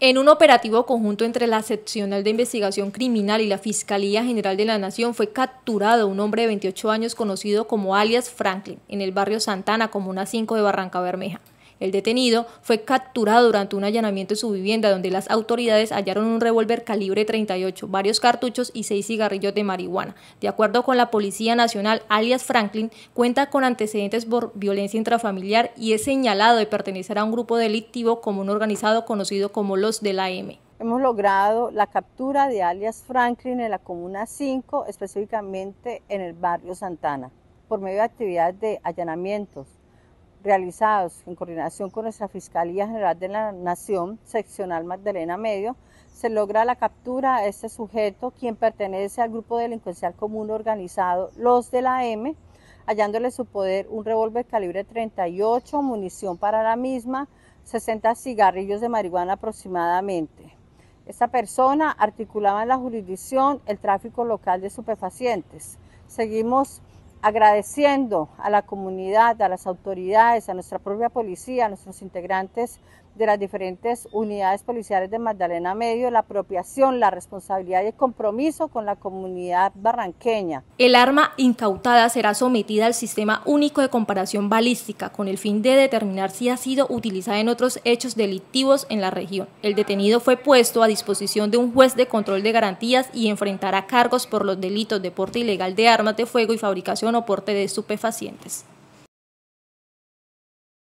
En un operativo conjunto entre la Seccional de Investigación Criminal y la Fiscalía General de la Nación fue capturado un hombre de 28 años conocido como alias Franklin en el barrio Santana, Comuna 5 de Barranca Bermeja. El detenido fue capturado durante un allanamiento en su vivienda donde las autoridades hallaron un revólver calibre 38, varios cartuchos y seis cigarrillos de marihuana. De acuerdo con la Policía Nacional, alias Franklin cuenta con antecedentes por violencia intrafamiliar y es señalado de pertenecer a un grupo delictivo común organizado conocido como los de la M. Hemos logrado la captura de alias Franklin en la Comuna 5, específicamente en el barrio Santana, por medio de actividades de allanamientos, realizados en coordinación con nuestra Fiscalía General de la Nación, seccional Magdalena Medio, se logra la captura de este sujeto, quien pertenece al grupo delincuencial común organizado Los de la M, hallándole su poder un revólver calibre 38, munición para la misma, 60 cigarrillos de marihuana aproximadamente. Esta persona articulaba en la jurisdicción el tráfico local de superfacientes. Seguimos agradeciendo a la comunidad, a las autoridades, a nuestra propia policía, a nuestros integrantes de las diferentes unidades policiales de Magdalena Medio, la apropiación, la responsabilidad y el compromiso con la comunidad barranqueña. El arma incautada será sometida al sistema único de comparación balística con el fin de determinar si ha sido utilizada en otros hechos delictivos en la región. El detenido fue puesto a disposición de un juez de control de garantías y enfrentará cargos por los delitos de porte ilegal de armas de fuego y fabricación o porte de estupefacientes.